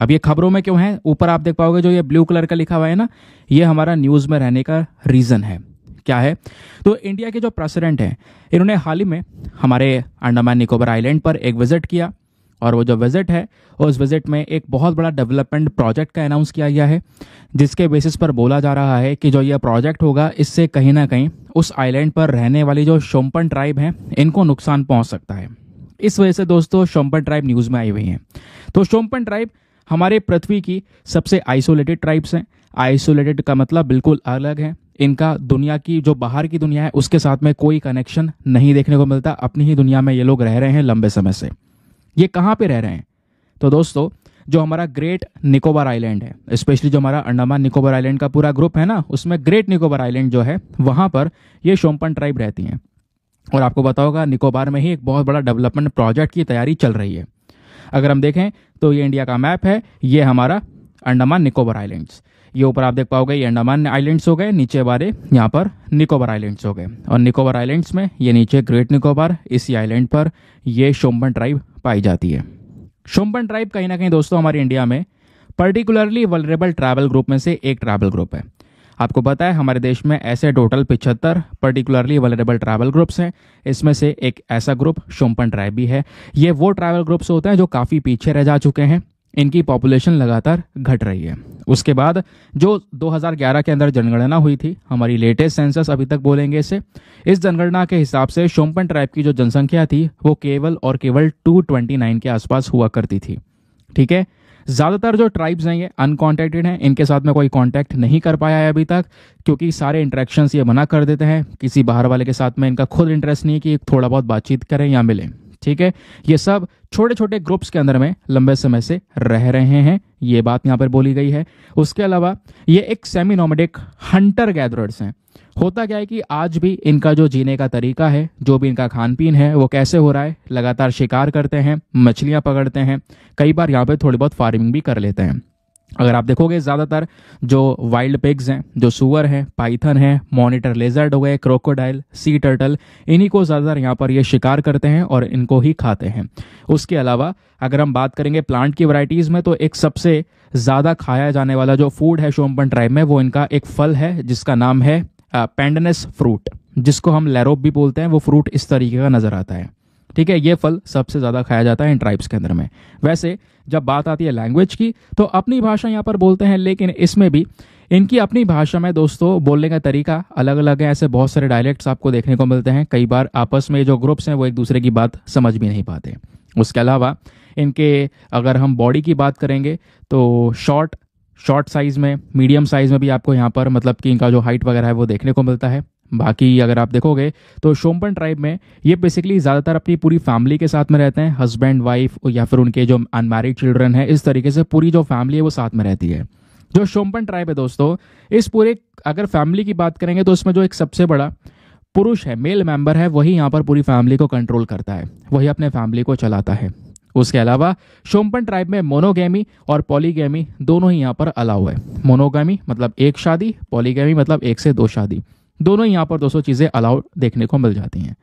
अब ये खबरों में क्यों है ऊपर आप देख पाओगे जो ये ब्लू कलर का लिखा हुआ है ना ये हमारा न्यूज़ में रहने का रीज़न है क्या है तो इंडिया के जो प्रेसिडेंट हैं इन्होंने हाल ही में हमारे अंडमान निकोबर आइलैंड पर एक विज़िट किया और वो जो विज़िट है उस विज़िट में एक बहुत बड़ा डेवलपमेंट प्रोजेक्ट का अनाउंस किया गया है जिसके बेसिस पर बोला जा रहा है कि जो ये प्रोजेक्ट होगा इससे कहीं ना कहीं उस आइलैंड पर रहने वाली जो शोम्पन ट्राइब हैं इनको नुकसान पहुंच सकता है इस वजह से दोस्तों शोम्पन ट्राइब न्यूज़ में आई हुई हैं तो शोम्पन ट्राइब हमारे पृथ्वी की सबसे आइसोलेटेड ट्राइब्स हैं आइसोलेटेड का मतलब बिल्कुल अलग है इनका दुनिया की जो बाहर की दुनिया है उसके साथ में कोई कनेक्शन नहीं देखने को मिलता अपनी ही दुनिया में ये लोग रह रहे हैं लंबे समय से ये कहाँ पे रह रहे हैं तो दोस्तों जो हमारा ग्रेट निकोबार आइलैंड है स्पेशली जो हमारा अंडमान निकोबार आइलैंड का पूरा ग्रुप है ना उसमें ग्रेट निकोबार आइलैंड जो है वहाँ पर ये शोम्पन ट्राइब रहती हैं और आपको बताओगा निकोबार में ही एक बहुत बड़ा डेवलपमेंट प्रोजेक्ट की तैयारी चल रही है अगर हम देखें तो ये इंडिया का मैप है ये हमारा अंडमान निकोबर आइलैंड्स ये ऊपर आप देख पाओगे ये अंडमान आइलैंड्स हो गए नीचे वाले यहाँ पर निकोबर आइलैंड्स हो गए और निकोबर आइलैंड्स में ये नीचे ग्रेट निकोबार इसी आइलैंड पर ये शोम्बन ट्राइब पाई जाती है शोम्बन ट्राइब कहीं ना कहीं दोस्तों हमारे इंडिया में पर्टिकुलरली वलरेबल ट्रैवल ग्रुप में से एक ट्रैवल ग्रुप है आपको पता है हमारे देश में ऐसे टोटल पिछहत्तर पर्टिकुलरली वलरेबल ट्रैवल ग्रुप्स हैं इसमें से एक ऐसा ग्रुप शोम्पन ट्राइब भी है ये वो ट्रैवल ग्रुप्स होते हैं जो काफ़ी पीछे रह जा चुके हैं इनकी पॉपुलेशन लगातार घट रही है उसके बाद जो 2011 के अंदर जनगणना हुई थी हमारी लेटेस्ट सेंसस अभी तक बोलेंगे इसे इस जनगणना के हिसाब से शोम्पन ट्राइब की जो जनसंख्या थी वो केवल और केवल 229 के आसपास हुआ करती थी ठीक है ज़्यादातर जो ट्राइब्स हैं ये अनकॉन्टैक्टेड हैं इनके साथ में कोई कॉन्टैक्ट नहीं कर पाया है अभी तक क्योंकि सारे इंट्रैक्शंस ये मना कर देते हैं किसी बाहर वाले के साथ में इनका खुद इंटरेस्ट नहीं है कि थोड़ा बहुत बातचीत करें या मिलें ठीक है ये सब छोटे छोटे ग्रुप्स के अंदर में लंबे समय से रह रहे हैं ये बात यहाँ पर बोली गई है उसके अलावा ये एक सेमिनोमेडिक हंटर गैदरर्स हैं होता क्या है कि आज भी इनका जो जीने का तरीका है जो भी इनका खान पीन है वो कैसे हो रहा है लगातार शिकार करते हैं मछलियाँ पकड़ते हैं कई बार यहाँ पर थोड़ी बहुत फार्मिंग भी कर लेते हैं अगर आप देखोगे ज़्यादातर जो वाइल्ड पिग्स हैं जो सुअर हैं पाइथन हैं मॉनिटर लेजर्ड हो गए क्रोकोडाइल सी टर्टल इन्हीं को ज़्यादातर यहाँ पर ये शिकार करते हैं और इनको ही खाते हैं उसके अलावा अगर हम बात करेंगे प्लांट की वैरायटीज़ में तो एक सबसे ज़्यादा खाया जाने वाला जो फूड है शोमपन ट्राइब में वो इनका एक फल है जिसका नाम है पेंडनस फ्रूट जिसको हम लैरोप भी बोलते हैं वो फ्रूट इस तरीके का नज़र आता है ठीक है ये फल सबसे ज़्यादा खाया जाता है इन ट्राइब्स के अंदर में वैसे जब बात आती है लैंग्वेज की तो अपनी भाषा यहाँ पर बोलते हैं लेकिन इसमें भी इनकी अपनी भाषा में दोस्तों बोलने का तरीका अलग अलग है ऐसे बहुत सारे डायलेक्ट्स आपको देखने को मिलते हैं कई बार आपस में जो ग्रुप्स हैं वो एक दूसरे की बात समझ भी नहीं पाते उसके अलावा इनके अगर हम बॉडी की बात करेंगे तो शॉर्ट शॉर्ट साइज़ में मीडियम साइज़ में भी आपको यहाँ पर मतलब कि इनका जो हाइट वगैरह है वो देखने को मिलता है बाकी अगर आप देखोगे तो शोम्पन ट्राइब में ये बेसिकली ज़्यादातर अपनी पूरी फैमिली के साथ में रहते हैं हस्बैंड वाइफ या फिर उनके जो अनमैरिड चिल्ड्रन है इस तरीके से पूरी जो फैमिली है वो साथ में रहती है जो शोम्पन ट्राइब है दोस्तों इस पूरे अगर फैमिली की बात करेंगे तो इसमें जो एक सबसे बड़ा पुरुष है मेल मेंबर है वही यहाँ पर पूरी फैमिली को कंट्रोल करता है वही अपने फैमिली को चलाता है उसके अलावा शोम्पन ट्राइब में मोनोगेमी और पॉलीगेमी दोनों ही यहाँ पर अलाउ है मोनोगामी मतलब एक शादी पॉलीगेमी मतलब एक से दो शादी दोनों यहाँ पर दोस्तों चीज़ें अलाउड देखने को मिल जाती हैं